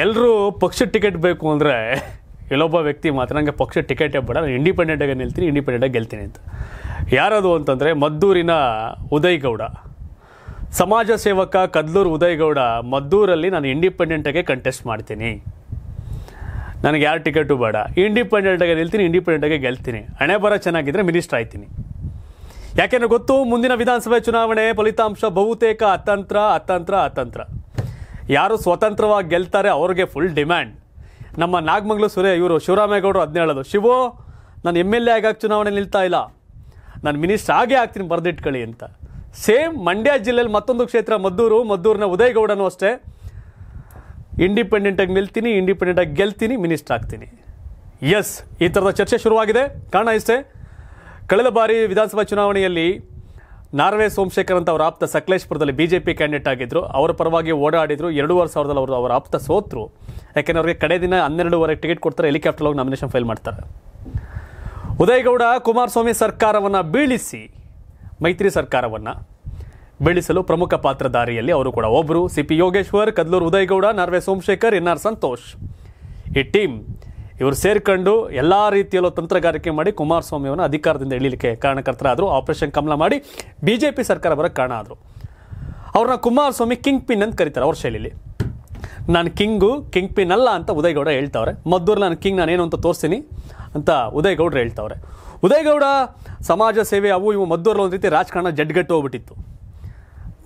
ಎಲ್ಲರೂ ಪಕ್ಷ ಟಿಕೆಟ್ ಬೇಕು ಅಂದರೆ ಎಲ್ಲೊಬ್ಬ ವ್ಯಕ್ತಿ ಮಾತ್ರ ನನಗೆ ಪಕ್ಷ ಟಿಕೆಟೇ ಬೇಡ ನಾನು ಇಂಡಿಪೆಂಡೆಂಟಾಗಿ ನಿಲ್ತೀನಿ ಇಂಡಿಪೆಂಡೆಂಟಾಗಿ ಗೆಲ್ತೀನಿ ಅಂತ ಯಾರದು ಅಂತಂದರೆ ಮದ್ದೂರಿನ ಉದಯಗೌಡ ಸಮಾಜ ಸೇವಕ ಕದ್ಲೂರು ಉದಯಗೌಡ ಮದ್ದೂರಲ್ಲಿ ನಾನು ಇಂಡಿಪೆಂಡೆಂಟಾಗೆ ಕಂಟೆಸ್ಟ್ ಮಾಡ್ತೀನಿ ನನಗೆ ಯಾರು ಟಿಕೆಟು ಬೇಡ ಇಂಡಿಪೆಂಡೆಂಟಾಗಿ ನಿಲ್ತೀನಿ ಇಂಡಿಪೆಂಡೆಂಟಾಗೆ ಗೆಲ್ತೀನಿ ಹಣೆ ಬರ ಚೆನ್ನಾಗಿದ್ದರೆ ಮಿನಿಸ್ಟ್ರ್ ಆಯ್ತೀನಿ ಯಾಕೆಂದರೆ ಗೊತ್ತು ಮುಂದಿನ ವಿಧಾನಸಭೆ ಚುನಾವಣೆ ಫಲಿತಾಂಶ ಬಹುತೇಕ ಅತಂತ್ರ ಅತಂತ್ರ ಅತಂತ್ರ ಯಾರು ಸ್ವತಂತ್ರವಾಗಿ ಗೆಲ್ತಾರೆ ಅವ್ರಿಗೆ ಫುಲ್ ಡಿಮ್ಯಾಂಡ್ ನಮ್ಮ ನಾಗಮಂಗ್ಳೂರು ಸುರೇ ಇವರು ಶಿವರಾಮೇಗೌಡರು ಅದನ್ನ ಹೇಳೋದು ಶಿವೋ ನಾನು ಎಮ್ ಎಲ್ ಎ ಆಗಿ ಚುನಾವಣೆ ನಿಲ್ತಾ ಇಲ್ಲ ನಾನು ಮಿನಿಸ್ಟರ್ ಆಗೇ ಆಗ್ತೀನಿ ಬರೆದಿಟ್ಕೊಳ್ಳಿ ಅಂತ ಸೇಮ್ ಮಂಡ್ಯ ಜಿಲ್ಲೆಯಲ್ಲಿ ಮತ್ತೊಂದು ಕ್ಷೇತ್ರ ಮದ್ದೂರು ಮದ್ದೂರಿನ ಉದಯಗೌಡನೂ ಅಷ್ಟೇ ಇಂಡಿಪೆಂಡೆಂಟಾಗಿ ನಿಲ್ತೀನಿ ಇಂಡಿಪೆಂಡೆಂಟಾಗಿ ಗೆಲ್ತೀನಿ ಮಿನಿಸ್ಟರ್ ಆಗ್ತೀನಿ ಎಸ್ ಈ ಥರದ ಚರ್ಚೆ ಶುರುವಾಗಿದೆ ಕಾರಣ ಇಷ್ಟೇ ಕಳೆದ ಬಾರಿ ವಿಧಾನಸಭಾ ಚುನಾವಣೆಯಲ್ಲಿ ನಾರ್ವೆ ಸೋಮಶೇಖರ್ ಅಂತ ಅವರ ಆಪ್ತ ಸಕಲೇಶ್ಪುರದಲ್ಲಿ ಬಿಜೆಪಿ ಕ್ಯಾಂಡಿಡೇಟ್ ಆಗಿದ್ರು ಅವರ ಪರವಾಗಿ ಓಡಾಡಿದ್ರು ಎರಡೂವರೆ ಸಾವಿರದಲ್ಲಿ ಅವರು ಅವರ ಆಪ್ತ ಸೋತರು ಯಾಕೆಂದ್ರೆ ಅವರಿಗೆ ಕಡೆ ದಿನ ಹನ್ನೆರಡೂವರೆ ಟಿಕೆಟ್ ಕೊಡ್ತಾರೆ ಹೆಲಿಕಾಪ್ಟರ್ ಹೋಗಿ ನಾಮಿನೇಷನ್ ಫೈಲ್ ಮಾಡ್ತಾರೆ ಉದಯಗೌಡ ಕುಮಾರಸ್ವಾಮಿ ಸರ್ಕಾರವನ್ನು ಬೀಳಿಸಿ ಮೈತ್ರಿ ಸರ್ಕಾರವನ್ನು ಬೀಳಿಸಲು ಪ್ರಮುಖ ಪಾತ್ರಧಾರಿಯಲ್ಲಿ ಅವರು ಕೂಡ ಒಬ್ಬರು CP Yogeshwar Kadluru Udaya Gowda Narve Somashekar N R Santosh ಈ ಟೀಮ್ ಇವರು ಸೇರ್ಕೊಂಡು ಎಲ್ಲ ರೀತಿಯಲ್ಲೂ ತಂತ್ರಗಾರಿಕೆ ಮಾಡಿ ಕುಮಾರಸ್ವಾಮಿಯವನ್ನ ಅಧಿಕಾರದಿಂದ ಇಳಿಲಿಕ್ಕೆ ಕಾರಣಕರ್ತರಾದರು ಆಪರೇಷನ್ ಕಮಲ ಮಾಡಿ ಬಿ ಜೆ ಪಿ ಸರ್ಕಾರ ಬರೋಕ್ಕೆ ಕಾರಣ ಆದರು ಅವ್ರನ್ನ ಕುಮಾರಸ್ವಾಮಿ ಕಿಂಗ್ ಪಿನ್ ಅಂತ ಕರೀತಾರೆ ಅವ್ರ ಶೈಲಿಯಲ್ಲಿ ನಾನು ಕಿಂಗು ಕಿಂಗ್ ಪಿನ್ ಅಲ್ಲ ಅಂತ ಉದಯಗೌಡ ಹೇಳ್ತಾವ್ರೆ ಮದ್ದೂರು ನಾನು ಕಿಂಗ್ ನಾನು ಏನು ಅಂತ ತೋರಿಸ್ತೀನಿ ಅಂತ ಉದಯಗೌಡ್ರು ಹೇಳ್ತಾವ್ರೆ ಉದಯಗೌಡ ಸಮಾಜ ಸೇವೆ ಅವು ಇವು ಮದ್ದೂರಲ್ಲಿ ಒಂದು ರೀತಿ ರಾಜಕಾರಣ ಜಡ್ಗಟ್ಟು ಹೋಗ್ಬಿಟ್ಟಿತ್ತು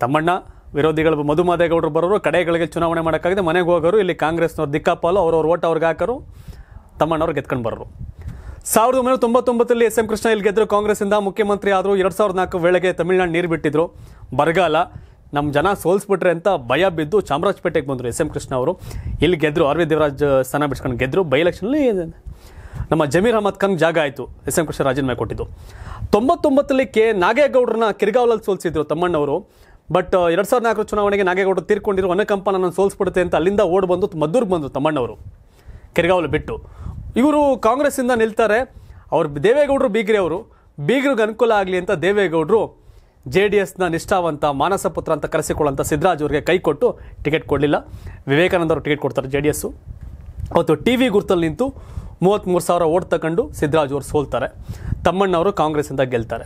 ತಮ್ಮಣ್ಣ ವಿರೋಧಿಗಳು ಮಧುಮಾದೇಗೌಡರು ಬರೋರು ಕಡೆಗಳಿಗೆ ಚುನಾವಣೆ ಮಾಡೋಕ್ಕಾಗಿದೆ ಮನೆಗೆ ಹೋಗೋರು ಇಲ್ಲಿ ಕಾಂಗ್ರೆಸ್ನವ್ರು ದಿಕ್ಕಾಪಾಲು ಅವ್ರವ್ರ ಓಟ್ ಅವ್ರಿಗೆ ಹಾಕೋರು ತಮ್ಮಣ್ಣವರು ಗೆದ್ಕೊಂಡು ಬರೋರು ಸಾವಿರದ ಒಂಬೈನೂರ ತೊಂಬತ್ತೊಂಬತ್ತರಲ್ಲಿ ಎಸ್ ಎಂ ಕೃಷ್ಣ ಇಲ್ಲಿ ಗೆದ್ದರು ಕಾಂಗ್ರೆಸ್ಸಿಂದ ಮುಖ್ಯಮಂತ್ರಿ ಆದರೂ ಎರಡು ಸಾವಿರದ ನಾಲ್ಕು ವೇಳೆಗೆ ತಮಿಳ್ನಾಡು ನೀರು ಬಿಟ್ಟಿದ್ರು ಬರಗಾಲ ನಮ್ಮ ಜನ ಸೋಲ್ಸ್ಬಿಟ್ರೆ ಅಂತ ಭಯ ಬಿದ್ದು ಚಾಮರಾಜಪೇಟೆಗೆ ಬಂದರು ಎಸ್ ಎಂ ಕೃಷ್ಣ ಅವರು ಇಲ್ಲಿ ಗೆದ್ದರು ಆರ್ ದೇವರಾಜ್ ಸ್ಥಾನ ಬಿಡ್ಸ್ಕೊಂಡು ಗೆದ್ದರು ಬೈ ಎಲೆಕ್ಷನಲ್ಲಿ ನಮ್ಮ ಜಮೀರ್ ಅಹಮದ್ ಖಾನ್ ಜಾಗ ಆಯಿತು ಎಸ್ ಎಂ ಕೃಷ್ಣ ರಾಜೀನಾಮೆ ಕೊಟ್ಟಿದ್ದು ತೊಂಬತ್ತೊಂಬತ್ತರಲ್ಲಿ ಕೆ ನಾಗೇಗೌಡರನ್ನ ಕಿರ್ಗಾವಲಲ್ಲಿ ಸೋಲಿಸಿದ್ರು ತಮ್ಮಣ್ಣವರು ಬಟ್ ಎರಡು ಸಾವಿರದ ನಾಲ್ಕರ ಚುನಾವಣೆಗೆ ನಾಗೇಗೌಡರು ತೀರ್ಕೊಂಡಿರೋ ಅನಕಂಪ ನಾನು ಸೋಲಿಸ್ಬಿಡುತ್ತೆ ಅಂತ ಅಲ್ಲಿಂದ ಓಡ್ ಬಂದು ಮದ್ದೂರಿಗೆ ಬಂದರು ತಮ್ಮಣ್ಣವರು ಕೆರೆಗಾವಲು ಬಿಟ್ಟು ಇವರು ಕಾಂಗ್ರೆಸ್ಸಿಂದ ನಿಲ್ತಾರೆ ಅವರು ದೇವೇಗೌಡರು ಬೀಗ್ರೆ ಅವರು ಬೀಗ್ರಿಗೆ ಅನುಕೂಲ ಆಗಲಿ ಅಂತ ದೇವೇಗೌಡರು ಜೆ ಡಿ ಎಸ್ನ ನಿಷ್ಠಾವಂತ ಮಾನಸಪುತ್ರ ಅಂತ ಕರೆಸಿಕೊಳ್ಳುವಂಥ ಸಿದ್ದರಾಜ್ ಅವರಿಗೆ ಕೈ ಕೊಟ್ಟು ಟಿಕೆಟ್ ಕೊಡಲಿಲ್ಲ ವಿವೇಕಾನಂದ ಅವರು ಟಿಕೆಟ್ ಕೊಡ್ತಾರೆ ಜೆ ಡಿ ಎಸ್ಸು ಅವತ್ತು ಟಿ ವಿ ಗುರ್ತಲ್ಲಿ ನಿಂತು ಮೂವತ್ತ್ಮೂರು ಸಾವಿರ ಓಟ್ ತಗೊಂಡು ಸಿದ್ದರಾಜ್ ಅವರು ಸೋಲ್ತಾರೆ ತಮ್ಮಣ್ಣವರು ಕಾಂಗ್ರೆಸ್ಸಿಂದ ಗೆಲ್ತಾರೆ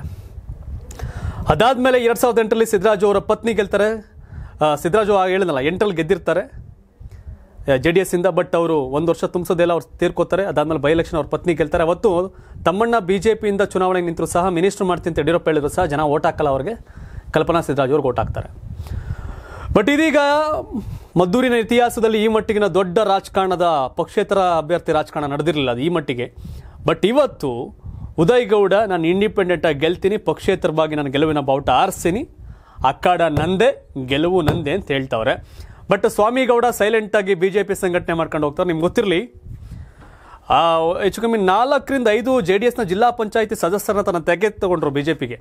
ಅದಾದಮೇಲೆ ಎರಡು ಸಾವಿರದ ಎಂಟರಲ್ಲಿ ಸಿದ್ದರಾಜು ಅವರ ಪತ್ನಿ ಗೆಲ್ತಾರೆ ಸಿದ್ದರಾಜು ಆಗ ಹೇಳಿದಲ್ಲ ಎಂಟರಲ್ಲಿ ಗೆದ್ದಿರ್ತಾರೆ ಜೆ ಡಿ ಎಸ್ ಇಂದ ಬಟ್ ಅವರು ಒಂದು ವರ್ಷ ತುಂಬಿಸೋದೆಲ್ಲ ಅವ್ರು ತೀರ್ಕೋತಾರೆ ಅದಾದ್ಮೇಲೆ ಬೈ ಎಲೆಕ್ಷನ್ ಅವ್ರ ಪತ್ನಿ ಗೆಲ್ತಾರೆ ಅವತ್ತು ತಮ್ಮಣ್ಣ ಪಿಯಿಂದ ಚುನಾವಣೆಗೆ ನಿಂತರು ಸಹ ಮಿನಿಸ್ಟರ್ ಮಾಡ್ತೀನಿ ಅಂತ ಯಡಿಯೂರಪ್ಪ ಹೇಳಿದ್ರು ಸಹ ಜನ ಓಟ್ ಹಾಕಲ್ಲ ಅವ್ರಿಗೆ ಕಲ್ಪನಾ ಸಿದ್ದರಾಜ್ ಅವ್ರಿಗೆ ಓಟ್ ಹಾಕ್ತಾರೆ ಬಟ್ ಇದೀಗ ಮದ್ದೂರಿನ ಇತಿಹಾಸದಲ್ಲಿ ಈ ಮಟ್ಟಿಗಿನ ದೊಡ್ಡ ರಾಜಕಾರಣದ ಪಕ್ಷೇತರ ಅಭ್ಯರ್ಥಿ ರಾಜಕಾರಣ ನಡೆದಿರಲಿಲ್ಲ ಅದು ಈ ಮಟ್ಟಿಗೆ ಬಟ್ ಇವತ್ತು ಉದಯ್ ಗೌಡ ನಾನು ಇಂಡಿಪೆಂಡೆಂಟಾಗಿ ಗೆಲ್ತೀನಿ ಪಕ್ಷೇತರವಾಗಿ ನಾನು ಗೆಲುವಿನ ಬಾವುಟ ಆರಿಸ್ತೀನಿ ಅಕ್ಕಾಡ ನಂದೆ ಗೆಲುವು ನಂದೆ ಅಂತ ಹೇಳ್ತವ್ರೆ ಬಟ್ ಸ್ವಾಮಿಗೌಡ ಸೈಲೆಂಟಾಗಿ ಬಿ ಜೆ ಪಿ ಸಂಘಟನೆ ಮಾಡ್ಕೊಂಡು ಹೋಗ್ತಾರೆ ನಿಮ್ಗೆ ಗೊತ್ತಿರಲಿ ಹೆಚ್ಚು ಕಮ್ಮಿ ನಾಲ್ಕರಿಂದ ಐದು ಜೆ ಡಿ ಎಸ್ನ ಜಿಲ್ಲಾ ಪಂಚಾಯತಿ ಸದಸ್ಯರನ್ನ ತನ್ನ ತೆಗೆ ತಗೊಂಡ್ರು ಬಿ ಜೆ ಪಿಗೆ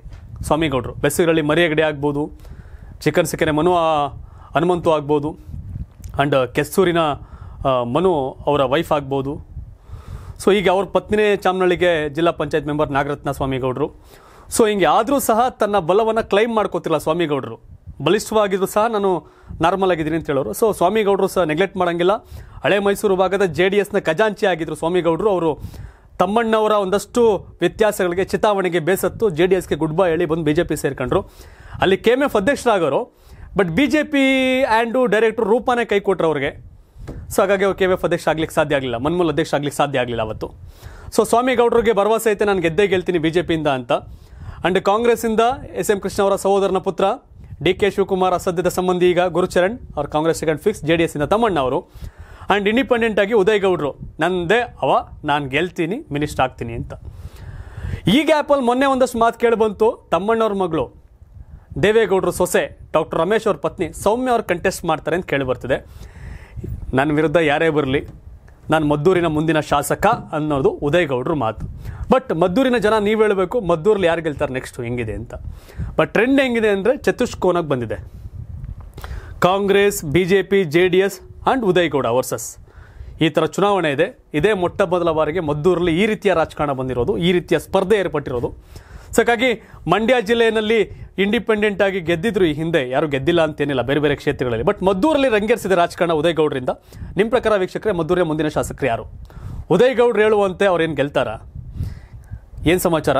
ಸ್ವಾಮಿಗೌಡರು ಮರಿ ಮರಿಯಗಡೆ ಆಗ್ಬೋದು ಚಿಕನ್ ಸಿಕ್ಕನೆ ಮನು ಹನುಮಂತು ಆಗ್ಬೋದು ಆ್ಯಂಡ್ ಕೆಸ್ಸೂರಿನ ಮನು ಅವರ ವೈಫ್ ಆಗ್ಬೋದು ಸೊ ಈಗ ಅವ್ರ ಪತ್ನಿನೇ ಚಾಮ್ನಳ್ಳಿಗೆ ಜಿಲ್ಲಾ ಪಂಚಾಯತ್ ಮೆಂಬರ್ ನಾಗರತ್ನ ಸ್ವಾಮಿಗೌಡರು ಸೊ ಹಿಂಗೆ ಆದರೂ ಸಹ ತನ್ನ ಬಲವನ್ನು ಕ್ಲೈಮ್ ಮಾಡ್ಕೋತಿಲ್ಲ ಸ್ವಾಮಿಗೌಡರು ಬಲಿಷ್ಠವಾಗಿದ್ರು ಸಹ ನಾನು ನಾರ್ಮಲ್ ಆಗಿದ್ದೀನಿ ಅಂತ ಹೇಳೋರು ಸೊ ಸ್ವಾಮಿಗೌಡರು ಸಹ ನೆಗ್ಲೆಕ್ಟ್ ಮಾಡೋಂಗಿಲ್ಲ ಹಳೆ ಮೈಸೂರು ಭಾಗದ ಜೆ ಡಿ ಎಸ್ನ ಖಜಾಂಚಿ ಆಗಿದ್ದರು ಸ್ವಾಮಿಗೌಡರು ಅವರು ತಮ್ಮಣ್ಣವರ ಒಂದಷ್ಟು ವ್ಯತ್ಯಾಸಗಳಿಗೆ ಚಿತಾವಣೆಗೆ ಬೇಸತ್ತು ಜೆ ಡಿ ಎಸ್ಗೆ ಗುಡ್ ಬೈ ಹೇಳಿ ಬಂದು ಬಿ ಜೆ ಪಿ ಸೇರ್ಕೊಂಡ್ರು ಅಲ್ಲಿ ಕೆ ಎಮ್ ಎಫ್ ಅಧ್ಯಕ್ಷರಾಗೋರು but B J P and director ರೂಪಾನೇ ಕೈ ಕೊಟ್ಟರು ಅವ್ರಿಗೆ ಸೊ ಹಾಗಾಗಿ ಅವ್ರು ಕೆ ಎಮ್ ಎಫ್ ಅಧ್ಯಕ್ಷ ಆಗಲಿಕ್ಕೆ ಸಾಧ್ಯ ಆಗಲಿಲ್ಲ ಮನ್ಮೂಲ್ ಅಧ್ಯಕ್ಷ ಆಗಲಿಕ್ಕೆ ಸಾಧ್ಯ ಆಗಲಿಲ್ಲ ಅವತ್ತು ಸೊ ಸ್ವಾಮಿಗೌಡರಿಗೆ ಭರವಸೆ ಐತೆ ನಾನು ಗೆದ್ದೇ ಗೆಲ್ತೀನಿ ಬಿ ಜೆ ಪಿಯಿಂದ ಅಂತ ಆ್ಯಂಡ್ ಕಾಂಗ್ರೆಸ್ಸಿಂದ ಎಸ್ ಎಂ ಕೃಷ್ಣ ಅವರ ಸಹೋದರನ ಪುತ್ರ ಡಿ ಕೆ ಶಿವಕುಮಾರ್ ಅಸದ್ಯದ ಸಂಬಂಧಿ ಈಗ ಗುರುಚರಣ್ ಅವ್ರ Congress second fix J D ಎಸ್ನ ತಮ್ಮಣ್ಣ ಅವರು ಆ್ಯಂಡ್ ಇಂಡಿಪೆಂಡೆಂಟ್ ಆಗಿ ಉದಯ್ ಗೌಡ್ರು ನಂದೇ ಅವ ನಾನು ಗೆಲ್ತೀನಿ ಮಿನಿಸ್ಟರ್ ಆಗ್ತೀನಿ ಅಂತ ಈ ಗ್ಯಾಪಲ್ಲಿ ಮೊನ್ನೆ ಒಂದಷ್ಟು ಮಾತು ಕೇಳಿ ಬಂತು ತಮ್ಮಣ್ಣವ್ರ ಮಗಳು ದೇವೇಗೌಡರು ಸೊಸೆ ಡಾಕ್ಟರ್ ರಮೇಶ್ ಅವ್ರ ಪತ್ನಿ ಸೌಮ್ಯ ಅವ್ರು ಕಂಟೆಸ್ಟ್ ಮಾಡ್ತಾರೆ ಅಂತ ಕೇಳಿ ಬರ್ತಿದೆ ನನ್ನ ವಿರುದ್ಧ ಯಾರೇ ಬರಲಿ ನಾನು ಮದ್ದೂರಿನ ಮುಂದಿನ ಶಾಸಕ ಅನ್ನೋದು ಉದಯ್ಗೌಡ್ರ ಮಾತು ಬಟ್ ಮದ್ದೂರಿನ ಜನ ನೀವು ಹೇಳಬೇಕು ಮದ್ದೂರಲ್ಲಿ ಯಾರು ಗೆಲ್ತಾರೆ ನೆಕ್ಸ್ಟ್ ಹೆಂಗಿದೆ ಅಂತ ಬಟ್ ಟ್ರೆಂಡ್ ಹೆಂಗಿದೆ ಅಂದರೆ ಚತುಷ್ಕೋನಕ್ಕೆ ಬಂದಿದೆ Congress B J P J D S and Udaya Gowda versus ಈ ಥರ ಚುನಾವಣೆ ಇದೆ ಇದೇ ಮೊಟ್ಟ ಮೊದಲ ಬಾರಿಗೆ ಮದ್ದೂರಲ್ಲಿ ಈ ರೀತಿಯ ರಾಜಕಾರಣ ಬಂದಿರೋದು ಈ ರೀತಿಯ ಸ್ಪರ್ಧೆ ಏರ್ಪಟ್ಟಿರೋದು ಸೊ ಹಾಗಾಗಿ ಮಂಡ್ಯ ಜಿಲ್ಲೆಯಲ್ಲಿ ಇಂಡಿಪೆಂಡೆಂಟ್ ಆಗಿ ಗೆದ್ದಿದ್ರು ಈ ಹಿಂದೆ ಯಾರು ಗೆದ್ದಿಲ್ಲ ಅಂತೇನಿಲ್ಲ ಬೇರೆ ಬೇರೆ ಕ್ಷೇತ್ರಗಳಲ್ಲಿ ಬಟ್ ಮದ್ದೂರಲ್ಲಿ ರಂಗೇರಿಸಿದ ರಾಜಕಾರಣ ಉದಯ್ ಗೌಡ್ರಿಂದ ನಿಮ್ಮ ಪ್ರಕಾರ ವೀಕ್ಷಕರೇ ಮದ್ದೂರಿನ ಮುಂದಿನ ಶಾಸಕರು ಯಾರು ಉದಯ್ ಗೌಡ್ರು ಹೇಳುವಂತೆ ಅವ್ರೇನು ಗೆಲ್ತಾರ ಏನು ಸಮಾಚಾರ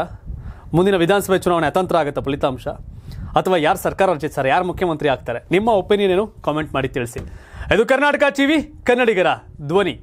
ಮುಂದಿನ ವಿಧಾನಸಭೆ ಚುನಾವಣೆ ಅತಂತ್ರ ಆಗುತ್ತಾ ಫಲಿತಾಂಶ ಅಥವಾ ಯಾರು ಸರ್ಕಾರ ರಚಿಸ್ತಾರೆ ಯಾರು ಮುಖ್ಯಮಂತ್ರಿ ಆಗ್ತಾರೆ ನಿಮ್ಮ ಒಪಿನಿಯನ್ ಏನು ಕಾಮೆಂಟ್ ಮಾಡಿ ತಿಳಿಸಿ ಇದು ಕರ್ನಾಟಕ ವಿ ಕನ್ನಡಿಗರ ಧ್ವನಿ